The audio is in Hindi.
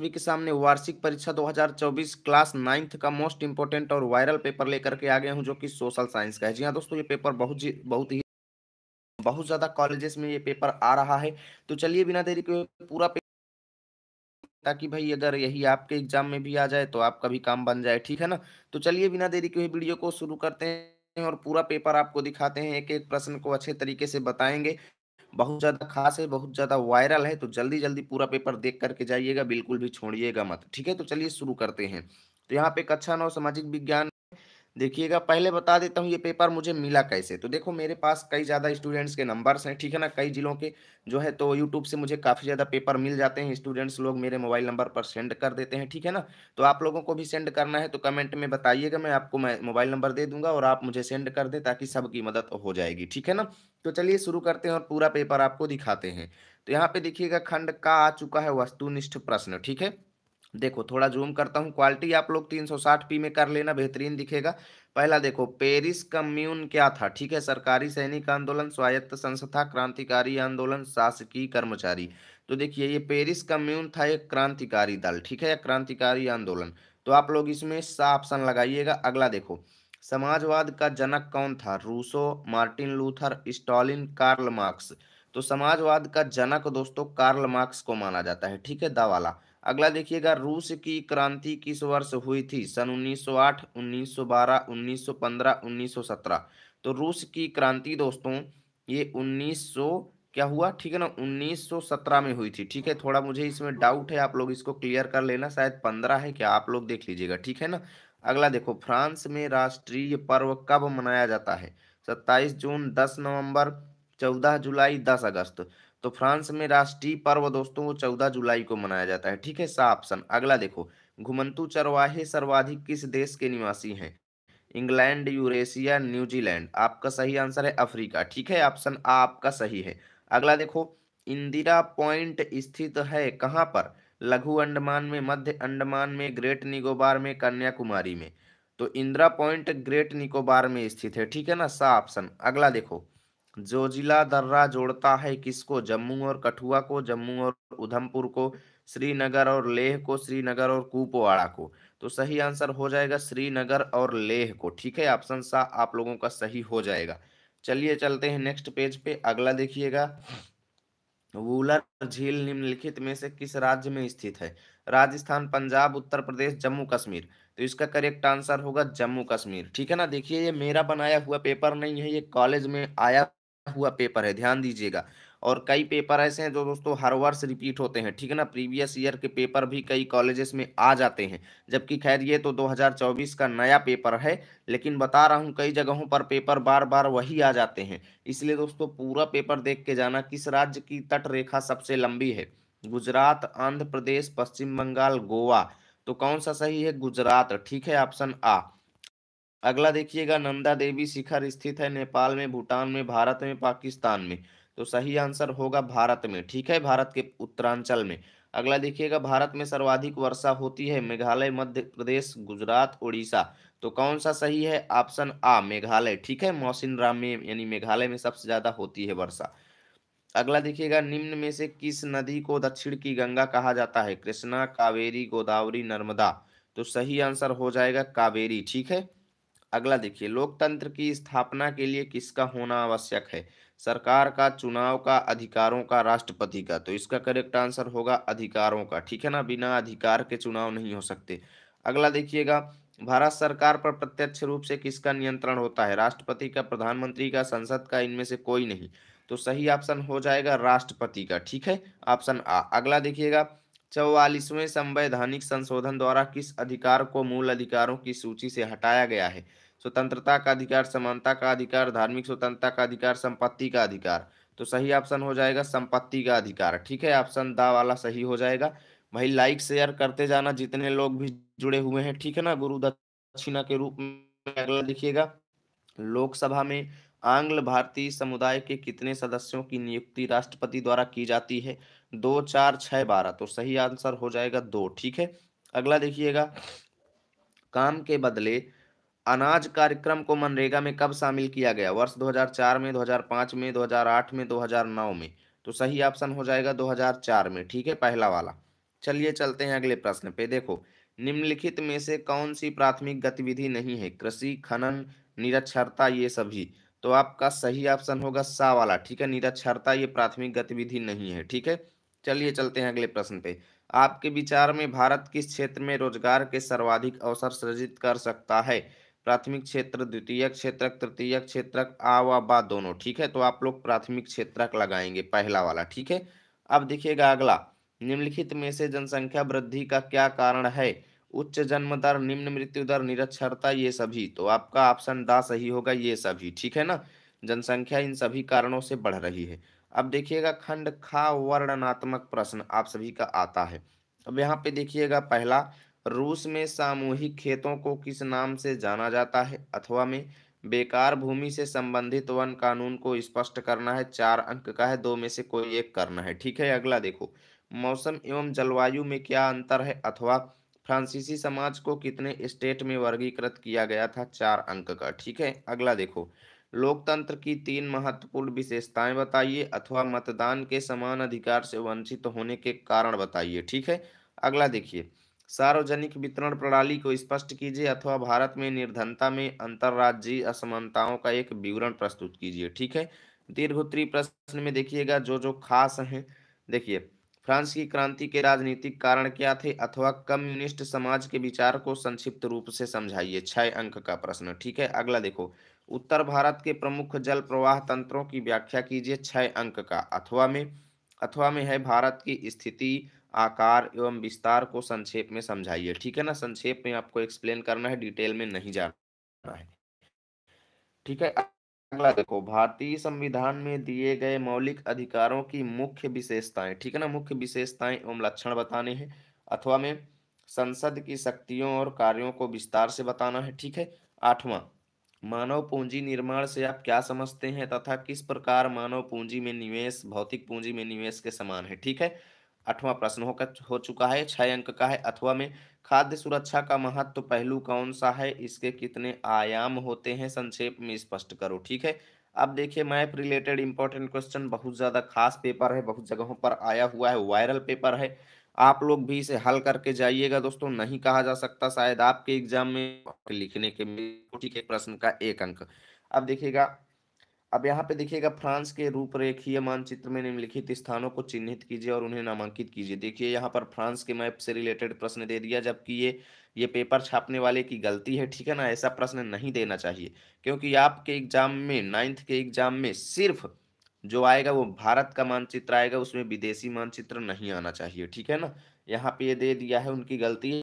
सभी के सामने वार्षिक परीक्षा 2024 क्लास नाइन्थ का मोस्ट इंपोर्टेंट और वायरल पेपर लेकर के आ गए हूँ जो कि सोशल साइंस का है जी हाँ दोस्तों ये पेपर बहुत जी बहुत ही बहुत ज़्यादा कॉलेजेस में ये पेपर आ रहा है तो चलिए बिना देरी के पूरा ताकि भाई अगर यही आपके एग्जाम में भी आ जाए तो आपका भी काम बन जाए ठीक है ना तो चलिए बिना देरी के वीडियो को शुरू करते हैं और पूरा पेपर आपको दिखाते हैं एक एक प्रश्न को अच्छे तरीके से बताएंगे बहुत ज़्यादा ख़ास है, बहुत ज़्यादा वायरल है, तो जल्दी-जल्दी पूरा पेपर देख करके जाइएगा, बिल्कुल भी छोड़िएगा मत, ठीक है? तो चलिए शुरू करते हैं। तो यहाँ पे कक्षा अच्छा नौ सामाजिक विज्ञान देखिएगा पहले बता देता हूँ ये पेपर मुझे मिला कैसे? तो देखो मेरे पास कई ज़्यादा स्टूडेंट्स के नंबर्स हैं, ठीक है ना? कई जिलों के जो है तो यूट्यूब से मुझे काफ़ी ज़्यादा पेपर मिल जाते हैं, स्टूडेंट्स लोग मेरे मोबाइल नंबर पर सेंड कर देते हैं, ठीक है ना? तो आप लोगों को भी सेंड करना है तो कमेंट में बताइएगा, मैं आपको मैं मोबाइल नंबर दे दूंगा और आप मुझे सेंड कर दे ताकि सबकी मदद हो जाएगी, ठीक है ना? तो चलिए शुरू करते हैं और पूरा पेपर आपको दिखाते हैं तो यहाँ पे देखिएगा खंड का आ चुका है वस्तुनिष्ठ प्रश्न ठीक है देखो थोड़ा जूम करता हूँ क्वालिटी आप लोग 360 पी में कर लेना बेहतरीन दिखेगा पहला देखो पेरिस कम्यून क्या था ठीक है सरकारी सैनिक आंदोलन स्वायत्त संस्था क्रांतिकारी आंदोलन शासकीय कर्मचारी तो देखिए ये पेरिस कम्यून था एक क्रांतिकारी दल ठीक है या क्रांतिकारी आंदोलन तो आप लोग इसमें सा ऑप्शन लगाइएगा अगला देखो समाजवाद का जनक कौन था Rousseau Martin Luther Stalin Karl Marx तो समाजवाद का जनक दोस्तों कार्ल मार्क्स को माना जाता है ठीक है द वाला अगला देखिएगा रूस की क्रांति किस वर्ष हुई थी सन 1908, 1912, 1915, 1917 तो रूस की क्रांति दोस्तों ये 1900 क्या हुआ ठीक है ना 1917 में हुई थी ठीक है थोड़ा मुझे इसमें डाउट है आप लोग इसको क्लियर कर लेना शायद 15 है क्या आप लोग देख लीजिएगा ठीक है ना अगला देखो फ्रांस में राष्ट्रीय पर्व कब मनाया जाता है सत्ताईस जून दस नवंबर चौदह जुलाई दस अगस्त तो फ्रांस में राष्ट्रीय पर्व दोस्तों वो चौदह जुलाई को मनाया जाता है ठीक है सा ऑप्शन अगला देखो घुमंतु चरवाहे सर्वाधिक किस देश के निवासी हैं इंग्लैंड यूरेशिया न्यूजीलैंड आपका सही आंसर है अफ्रीका ठीक है ऑप्शन आपका सही है अगला देखो इंदिरा पॉइंट स्थित है कहाँ पर लघु अंडमान में मध्य अंडमान में ग्रेट निकोबार में कन्याकुमारी में तो इंदिरा पॉइंट ग्रेट निकोबार में स्थित है ठीक है ना सा ऑप्शन अगला देखो जोजिला दर्रा जोड़ता है किसको जम्मू और कठुआ को जम्मू और उधमपुर को श्रीनगर और लेह को श्रीनगर और कुपवाड़ा को तो सही आंसर हो जाएगा श्रीनगर और लेह को ठीक है ऑप्शन सा आप लोगों का सही हो जाएगा चलिए चलते हैं नेक्स्ट पेज पे अगला देखिएगा वूलर झील निम्नलिखित में से किस राज्य में स्थित है राजस्थान पंजाब उत्तर प्रदेश जम्मू कश्मीर तो इसका करेक्ट आंसर होगा जम्मू कश्मीर ठीक है ना देखिए ये मेरा बनाया हुआ पेपर नहीं है ये कॉलेज में आया हुआ पेपर है ध्यान दीजिएगा और कई पेपर ऐसे हैं जो दोस्तों हर वर्ष रिपीट होते हैं ठीक है ना प्रीवियस ईयर के पेपर भी कई कॉलेजेस में आ जाते हैं जबकि खैर ये तो 2024 का नया पेपर है लेकिन बता रहा हूँ कई जगहों पर पेपर बार बार वही आ जाते हैं इसलिए दोस्तों पूरा पेपर देख के जाना किस राज्य की तट रेखा सबसे लंबी है गुजरात आंध्र प्रदेश पश्चिम बंगाल गोवा तो कौन सा सही है गुजरात ठीक है ऑप्शन आ अगला देखिएगा नंदा देवी शिखर स्थित है नेपाल में भूटान में भारत में पाकिस्तान में तो सही आंसर होगा भारत में ठीक है भारत के उत्तरांचल में अगला देखिएगा भारत में सर्वाधिक वर्षा होती है मेघालय मध्य प्रदेश गुजरात उड़ीसा तो कौन सा सही है ऑप्शन आ मेघालय ठीक है मौसिन राम में यानी मेघालय में सबसे ज्यादा होती है वर्षा अगला देखिएगा निम्न में से किस नदी को दक्षिण की गंगा कहा जाता है कृष्णा कावेरी गोदावरी नर्मदा तो सही आंसर हो जाएगा कावेरी ठीक है अगला देखिए लोकतंत्र की स्थापना के लिए किसका होना आवश्यक है सरकार का चुनाव का अधिकारों का राष्ट्रपति का तो इसका करेक्ट आंसर होगा अधिकारों का ठीक है ना बिना अधिकार के चुनाव नहीं हो सकते अगला देखिएगा भारत सरकार पर प्रत्यक्ष रूप से किसका नियंत्रण होता है राष्ट्रपति का प्रधानमंत्री का संसद का इनमें से कोई नहीं तो सही ऑप्शन हो जाएगा राष्ट्रपति का ठीक है ऑप्शन आ अगला देखिएगा चौवालीसवें संवैधानिक संशोधन द्वारा किस अधिकार को मूल अधिकारों की सूची से हटाया गया है स्वतंत्रता का अधिकार समानता का अधिकार धार्मिक स्वतंत्रता का अधिकार संपत्ति का अधिकार तो सही ऑप्शन हो जाएगा संपत्ति का अधिकार ठीक है ऑप्शन दा वाला सही हो जाएगा भाई लाइक शेयर करते जाना जितने लोग भी जुड़े हुए हैं ठीक है ना गुरु दक्षिणा के रूप में अगला लिखिएगा लोकसभा में आंग्ल भारतीय समुदाय के कितने सदस्यों की नियुक्ति राष्ट्रपति द्वारा की जाती है दो चार छह बारह तो सही आंसर हो जाएगा दो ठीक है अगला देखिएगा काम के बदले अनाज कार्यक्रम को मनरेगा में कब शामिल किया गया वर्ष 2004 में 2005 में 2008 में 2009 में तो सही ऑप्शन हो जाएगा 2004 में ठीक है पहला वाला चलिए चलते हैं अगले प्रश्न पे देखो निम्नलिखित में से कौन सी प्राथमिक गतिविधि नहीं है कृषि खनन निरक्षरता ये सभी तो आपका सही ऑप्शन होगा सा वाला ठीक है निरक्षरता ये प्राथमिक गतिविधि नहीं है ठीक है चलिए चलते हैं अगले प्रश्न पे आपके विचार में भारत किस क्षेत्र में रोजगार के सर्वाधिक अवसर सृजित कर सकता है प्राथमिक क्षेत्र द्वितीय क्षेत्रक तृतीय क्षेत्रक आ व बा दोनों ठीक है तो आप लोग प्राथमिक क्षेत्रक लगाएंगे पहला वाला ठीक है अब देखिएगा अगला निम्नलिखित में से जनसंख्या वृद्धि का क्या कारण है उच्च जन्म दर निम्न मृत्यु दर निरक्षरता ये सभी तो आपका ऑप्शन दा सही होगा ये सभी ठीक है ना जनसंख्या इन सभी कारणों से बढ़ रही है अब देखिएगा खंड खा वर्णनात्मक प्रश्न आप सभी का आता है अब यहाँ पे देखिएगा पहला रूस में सामूहिक खेतों को किस नाम से जाना जाता है अथवा में बेकार भूमि से संबंधित वन कानून को स्पष्ट करना है चार अंक का है दो में से कोई एक करना है ठीक है अगला देखो मौसम एवं जलवायु में क्या अंतर है अथवा फ्रांसीसी समाज को कितने स्टेट में वर्गीकृत किया गया था चार अंक का ठीक है अगला देखो लोकतंत्र की तीन महत्वपूर्ण विशेषताएं बताइए अथवा मतदान के समान अधिकार से वंचित होने के कारण बताइए ठीक है अगला देखिए सार्वजनिक वितरण प्रणाली को स्पष्ट कीजिए अथवा भारत में निर्धनता में अंतर्राज्यीय असमानताओं का एक विवरण प्रस्तुत कीजिए ठीक है दीर्घ उत्तरी प्रश्न में देखिएगा जो जो खास हैं देखिए फ्रांस की क्रांति के राजनीतिक कारण क्या थे अथवा कम्युनिस्ट समाज के विचार को संक्षिप्त रूप से समझाइए छह अंक का प्रश्न ठीक है अगला देखो उत्तर भारत के प्रमुख जल प्रवाह तंत्रों की व्याख्या कीजिए छह अंक का अथवा में अथवा में है भारत की स्थिति आकार एवं विस्तार को संक्षेप में समझाइए ठीक है ना संक्षेप में आपको एक्सप्लेन करना है डिटेल में नहीं जाना है ठीक है अगला देखो भारतीय संविधान में दिए गए मौलिक अधिकारों की मुख्य विशेषताएं ठीक है ना मुख्य विशेषताएं एवं लक्षण बताने हैं अथवा में संसद की शक्तियों और कार्यों को विस्तार से बताना है ठीक है आठवां मानव पूंजी निर्माण से आप क्या समझते हैं तथा किस प्रकार मानव पूंजी में निवेश भौतिक पूंजी में निवेश के समान है ठीक है आठवां प्रश्न होकर हो चुका है छह अंक का है अथवा में खाद्य सुरक्षा का महत्व तो पहलू कौन सा है इसके कितने आयाम होते हैं संक्षेप में स्पष्ट करो ठीक है अब देखिए मैप रिलेटेड इंपॉर्टेंट क्वेश्चन बहुत ज़्यादा खास पेपर है बहुत जगहों पर आया हुआ है वायरल पेपर है आप लोग भी इसे हल करके जाइएगा दोस्तों नहीं कहा जा सकता शायद आपके एग्जाम में लिखने के ठीक है प्रश्न का एक अंक अब देखिएगा अब यहाँ पे देखिएगा फ्रांस के रूपरेखीय मानचित्र में निम्नलिखित स्थानों को चिन्हित कीजिए और उन्हें नामांकित कीजिए देखिए यहाँ पर फ्रांस के मैप से रिलेटेड प्रश्न दे दिया जबकि ये ये पेपर छापने वाले की गलती है ठीक है ना ऐसा प्रश्न नहीं देना चाहिए क्योंकि आपके एग्जाम में नाइन्थ के एग्जाम में सिर्फ जो आएगा वो भारत का मानचित्र आएगा उसमें विदेशी मानचित्र नहीं आना चाहिए ठीक है ना यहाँ पे ये दे दिया है उनकी गलती है